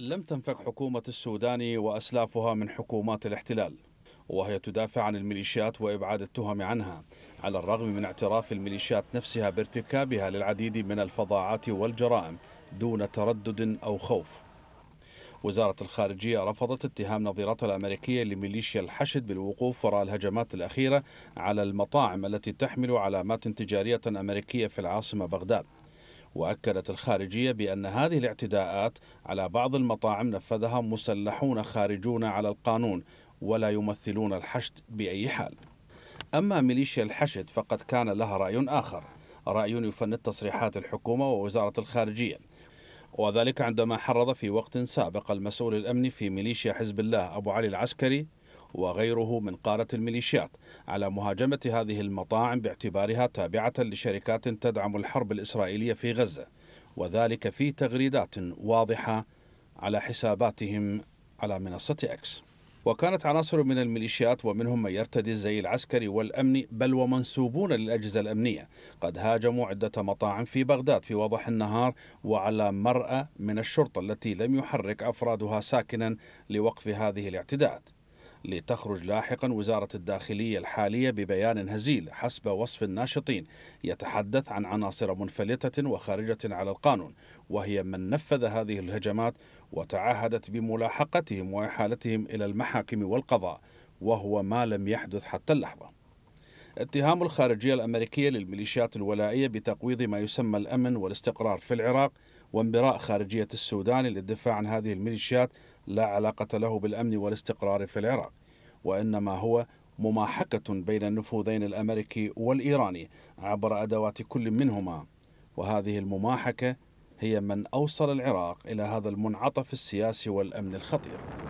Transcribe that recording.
لم تنفك حكومة السودان وأسلافها من حكومات الاحتلال وهي تدافع عن الميليشيات وإبعاد التهم عنها على الرغم من اعتراف الميليشيات نفسها بارتكابها للعديد من الفظاعات والجرائم دون تردد أو خوف وزارة الخارجية رفضت اتهام نظيرتها الأمريكية لميليشيا الحشد بالوقوف وراء الهجمات الأخيرة على المطاعم التي تحمل علامات تجارية أمريكية في العاصمة بغداد وأكدت الخارجية بأن هذه الاعتداءات على بعض المطاعم نفذها مسلحون خارجون على القانون ولا يمثلون الحشد بأي حال أما ميليشيا الحشد فقد كان لها رأي آخر رأي يفند تصريحات الحكومة ووزارة الخارجية وذلك عندما حرض في وقت سابق المسؤول الأمني في ميليشيا حزب الله أبو علي العسكري وغيره من قارة الميليشيات على مهاجمة هذه المطاعم باعتبارها تابعة لشركات تدعم الحرب الإسرائيلية في غزة وذلك في تغريدات واضحة على حساباتهم على منصة أكس وكانت عناصر من الميليشيات ومنهم من يرتدي الزي العسكري والأمني بل ومنسوبون للأجهزة الأمنية قد هاجموا عدة مطاعم في بغداد في وضح النهار وعلى مرأى من الشرطة التي لم يحرك أفرادها ساكنا لوقف هذه الاعتداءات لتخرج لاحقا وزارة الداخلية الحالية ببيان هزيل حسب وصف الناشطين يتحدث عن عناصر منفلتة وخارجة على القانون وهي من نفذ هذه الهجمات وتعهدت بملاحقتهم وإحالتهم إلى المحاكم والقضاء وهو ما لم يحدث حتى اللحظة اتهام الخارجية الأمريكية للميليشيات الولائية بتقويض ما يسمى الأمن والاستقرار في العراق وانبراء خارجية السودان للدفاع عن هذه الميليشيات لا علاقة له بالأمن والاستقرار في العراق وإنما هو مماحكة بين النفوذين الأمريكي والإيراني عبر أدوات كل منهما وهذه المماحكة هي من أوصل العراق إلى هذا المنعطف السياسي والأمن الخطير